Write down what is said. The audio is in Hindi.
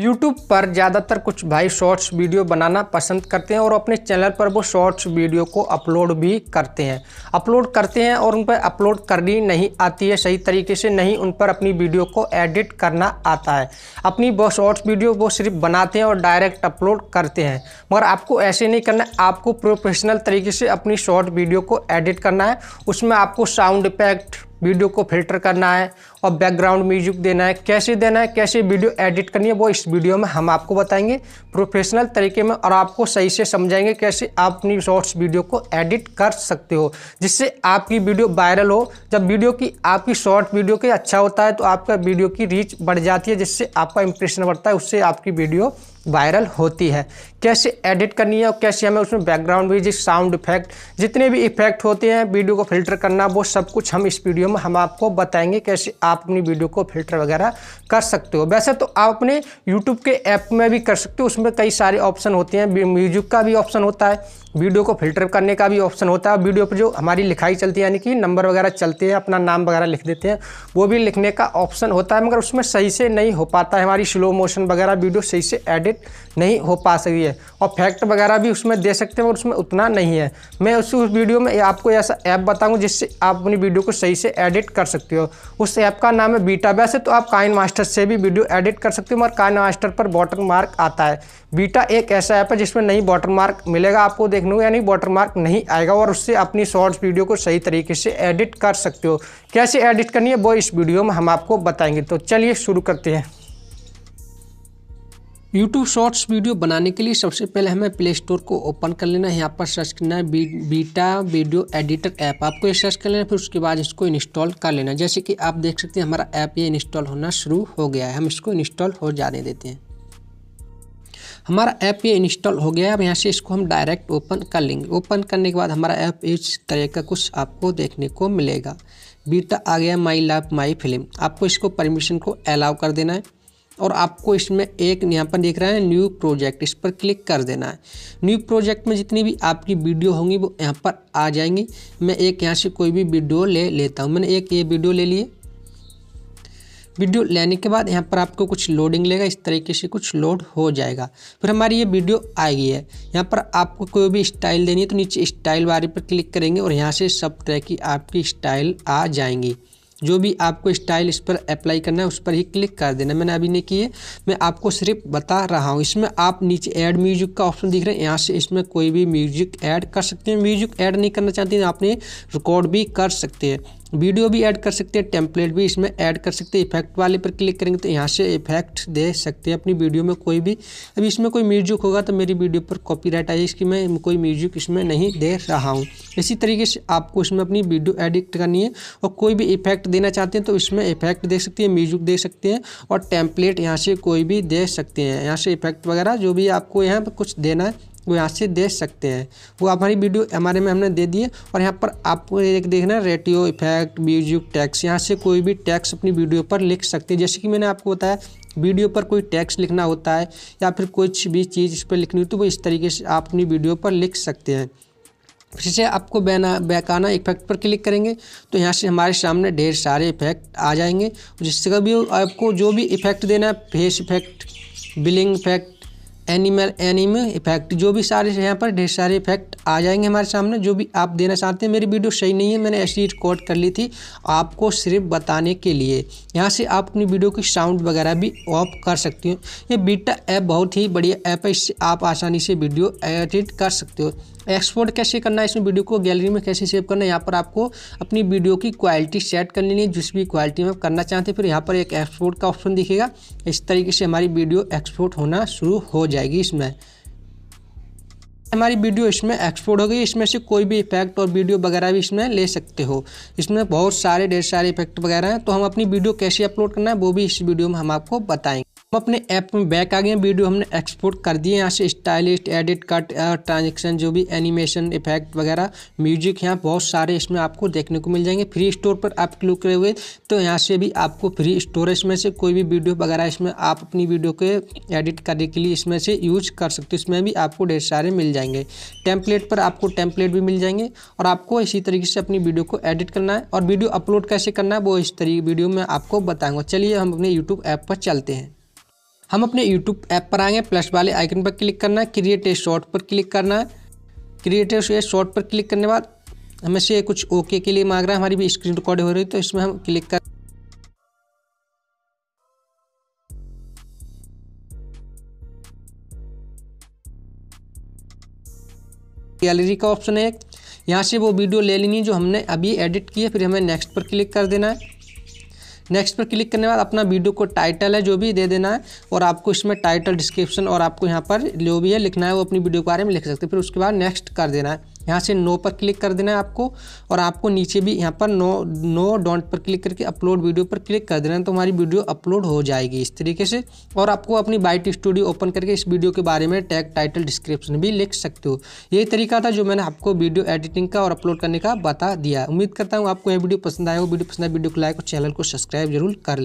यूट्यूब पर ज़्यादातर कुछ भाई शॉर्ट्स वीडियो बनाना पसंद करते हैं और अपने चैनल पर वो शॉर्ट्स वीडियो को अपलोड भी करते हैं अपलोड करते हैं और उन पर अपलोड करनी नहीं आती है सही तरीके से नहीं उन पर अपनी वीडियो को एडिट करना आता है अपनी वो शॉर्ट्स वीडियो वो सिर्फ बनाते हैं और डायरेक्ट अपलोड करते हैं मगर आपको ऐसे नहीं करना आपको प्रोफेशनल तरीके से अपनी शॉर्ट वीडियो को एडिट करना है उसमें आपको साउंड इफेक्ट वीडियो को फिल्टर करना है और बैकग्राउंड म्यूजिक देना है कैसे देना है कैसे वीडियो एडिट करनी है वो इस वीडियो में हम आपको बताएंगे प्रोफेशनल तरीके में और आपको सही से समझाएंगे कैसे आप अपनी शॉर्ट्स वीडियो को एडिट कर सकते हो जिससे आपकी वीडियो वायरल हो जब वीडियो की आपकी शॉर्ट वीडियो के अच्छा होता है तो आपका वीडियो की रीच बढ़ जाती है जिससे आपका इंप्रेशन बढ़ता है उससे आपकी वीडियो वायरल होती है कैसे एडिट करनी है और कैसे हमें उसमें बैकग्राउंड म्यूजिक साउंड इफेक्ट जितने भी इफेक्ट होते हैं वीडियो को फिल्टर करना वो सब कुछ हम इस वीडियो में हम आपको बताएंगे कैसे आप आप अपनी वीडियो को फिल्टर वगैरह कर सकते हो वैसे तो आप अपने यूट्यूब के ऐप में भी कर सकते हो उसमें कई सारे ऑप्शन होते हैं म्यूजिक का भी ऑप्शन होता है वीडियो को फिल्टर करने का भी ऑप्शन होता है वीडियो पर जो हमारी लिखाई चलती है यानी कि नंबर वगैरह चलते हैं अपना नाम वगैरह लिख देते हैं वो भी लिखने का ऑप्शन होता है मगर उसमें सही से नहीं हो पाता है हमारी स्लो मोशन वगैरह वीडियो सही से एडिट नहीं हो पा सकती है और फैक्ट वगैरह भी उसमें दे सकते हैं और उसमें उतना नहीं है मैं उस वीडियो में आपको ऐसा ऐप बताऊँगा जिससे आप अपनी वीडियो को सही से एडिट कर सकते हो उस ऐप का नाम है बीटा वैसे तो आप काइन मास्टर से भी वीडियो एडिट कर सकते हो मगर काइन मास्टर पर बॉटर मार्क आता है बीटा एक ऐसा ऐप है जिसमें नहीं बॉटर मार्क मिलेगा आपको देखने को यानी वाटर मार्क नहीं आएगा और उससे अपनी शॉर्ट्स वीडियो को सही तरीके से एडिट कर सकते हो कैसे एडिट करनी है वो इस वीडियो में हम आपको बताएंगे तो चलिए शुरू करते हैं YouTube Shorts वीडियो बनाने के लिए सबसे पहले हमें प्ले स्टोर को ओपन कर लेना है यहाँ पर सर्च करना है बीटा वीडियो एडिटर ऐप आपको ये सर्च कर लेना है फिर उसके बाद इसको इंस्टॉल कर लेना जैसे कि आप देख सकते हैं हमारा ऐप ये इंस्टॉल होना शुरू हो गया है हम इसको इंस्टॉल हो जाने देते हैं हमारा ऐप ये इंस्टॉल हो गया है अब यहाँ से इसको हम डायरेक्ट ओपन कर लेंगे ओपन करने के बाद हमारा ऐप इस तरह का कुछ आपको देखने को मिलेगा बीटा आ गया माई लाइफ माई फिल्म आपको इसको परमिशन को अलाउ कर देना है और आपको इसमें एक यहाँ पर देख रहा है न्यू प्रोजेक्ट इस पर क्लिक कर देना है न्यू प्रोजेक्ट में जितनी भी आपकी वीडियो होंगी वो यहाँ पर आ जाएंगी मैं एक यहाँ से कोई भी वीडियो ले लेता हूँ मैंने एक ये वीडियो ले लिए वीडियो लेने के बाद यहाँ पर आपको कुछ लोडिंग लेगा इस तरीके से कुछ लोड हो जाएगा फिर हमारी ये वीडियो आ गई है यहाँ पर आपको कोई भी स्टाइल देनी है तो नीचे स्टाइल बारे पर क्लिक करेंगे और यहाँ से सब तरह की आपकी स्टाइल आ जाएंगी जो भी आपको स्टाइल इस पर अप्लाई करना है उस पर ही क्लिक कर देना मैंने अभी नहीं किए मैं आपको सिर्फ बता रहा हूँ इसमें आप नीचे ऐड म्यूजिक का ऑप्शन दिख रहे हैं यहाँ से इसमें कोई भी म्यूजिक ऐड कर सकते हैं म्यूजिक ऐड नहीं करना चाहते हैं आपने रिकॉर्ड भी कर सकते हैं वीडियो भी ऐड कर सकते हैं टेम्पलेट भी इसमें ऐड कर सकते हैं इफेक्ट वाले पर क्लिक करेंगे तो यहाँ से इफेक्ट दे सकते हैं अपनी वीडियो में कोई भी अब इसमें कोई म्यूजिक होगा तो मेरी वीडियो पर कॉपीराइट आई इसकी मैं कोई म्यूजिक इसमें नहीं दे रहा हूँ इसी तरीके से आपको इसमें अपनी वीडियो एडिट करनी है और कोई भी इफेक्ट देना चाहते हैं तो इसमें इफेक्ट दे सकते हैं म्यूजिक दे सकते हैं और टेम्पलेट यहाँ से कोई भी दे सकते हैं यहाँ से इफेक्ट वगैरह जो भी आपको यहाँ पर कुछ देना है वो यहाँ से देख सकते हैं वो हमारी वीडियो हमारे में हमने दे दिए और यहाँ पर आपको एक देखना रेटियो इफेक्ट म्यूजिक टैक्स यहाँ से कोई भी टैक्स अपनी वीडियो पर लिख सकते हैं जैसे कि मैंने आपको बताया वीडियो पर कोई टैक्स लिखना होता है या फिर कुछ भी चीज़ इस पर लिखनी होती तो है वो इस तरीके से आप अपनी वीडियो पर लिख सकते हैं फिर से आपको बैना बैकाना इफेक्ट पर क्लिक करेंगे तो यहाँ से हमारे सामने ढेर सारे इफेक्ट आ जाएंगे जिससे कभी आपको जो भी इफेक्ट देना है face effect billing effect animal एनिम इफेक्ट जो भी सारे यहाँ पर ढेर सारे इफेक्ट आ जाएंगे हमारे सामने जो भी आप देना चाहते हैं मेरी वीडियो सही नहीं है मैंने ऐसी रिकॉर्ड कर ली थी आपको सिर्फ बताने के लिए यहाँ से आप अपनी वीडियो की साउंड वगैरह भी ऑफ कर सकती हो ये बीटा ऐप बहुत ही बढ़िया ऐप है इससे आप आसानी से वीडियो एडिट कर सकते हो एक्सपोर्ट कैसे करना है इसमें वीडियो को गैलरी में कैसे सेव करना है यहाँ पर आपको अपनी वीडियो की क्वालिटी सेट कर लेनी है जिस भी क्वालिटी में आप करना चाहते हैं फिर यहाँ पर एक एक्सपोर्ट का ऑप्शन दिखेगा इस तरीके से हमारी वीडियो एक्सपोर्ट होना शुरू हो जाएगी इसमें हमारी वीडियो इसमें एक्सपोर्ट हो गई इसमें से कोई भी इफेक्ट और वीडियो वगैरह भी इसमें ले सकते हो इसमें बहुत सारे ढेर सारे इफेक्ट वगैरह हैं तो हम अपनी वीडियो कैसे अपलोड करना है वो भी इस वीडियो में हम आपको बताएंगे हम अपने ऐप में बैक आ गए हैं वीडियो हमने एक्सपोर्ट कर दिए यहाँ से स्टाइलिस्ट एडिट कट ट्रांजेक्शन जो भी एनिमेशन इफेक्ट वगैरह म्यूजिक यहाँ बहुत सारे इसमें आपको देखने को मिल जाएंगे फ्री स्टोर पर आप क्लिक करे हुए तो यहाँ से भी आपको फ्री स्टोरेज में से कोई भी वीडियो वगैरह इसमें आप अपनी वीडियो के एडिट करने के लिए इसमें से यूज कर सकते हो इसमें भी आपको ढेर सारे मिल जाएंगे टेम्पलेट पर आपको टेम्पलेट भी मिल जाएंगे और आपको इसी तरीके से अपनी वीडियो को एडिट करना है और वीडियो अपलोड कैसे करना है वो इस तरीके वीडियो में आपको बताऊँगा चलिए हम अपने यूट्यूब ऐप पर चलते हैं हम अपने यूट्यूब ऐप पर आएंगे प्लस वाले आइकन पर क्लिक करना है क्रिएट ए शॉर्ट पर क्लिक करना है क्रिएट ए शॉर्ट पर क्लिक करने बाद हमें से कुछ ओके के लिए मांग रहा है हमारी भी स्क्रीन रिकॉर्ड हो रही है तो इसमें हम क्लिक कर गैलरी का ऑप्शन है यहाँ से वो वीडियो ले लेनी जो हमने अभी एडिट की है फिर हमें नेक्स्ट पर क्लिक कर देना है नेक्स्ट पर क्लिक करने बाद अपना वीडियो को टाइटल है जो भी दे देना है और आपको इसमें टाइटल डिस्क्रिप्शन और आपको यहाँ पर जो भी है लिखना है वो अपनी वीडियो के बारे में लिख सकते हैं फिर उसके बाद नेक्स्ट कर देना है यहाँ से नो पर क्लिक कर देना है आपको और आपको नीचे भी यहाँ पर नो नो डोंट पर क्लिक करके अपलोड वीडियो पर क्लिक कर देना है तो हमारी वीडियो अपलोड हो जाएगी इस तरीके से और आपको अपनी बाइट स्टूडियो ओपन करके इस वीडियो के बारे में टैग टाइटल डिस्क्रिप्शन भी लिख सकते हो यही तरीका था जो मैंने आपको वीडियो एडिटिंग का और अपलोड करने का बता दिया उम्मीद करता हूँ आपको यह वीडियो पसंद आया हो वीडियो पसंद आया वीडियो को लाइक और चैनल को सब्सक्राइब जरूर कर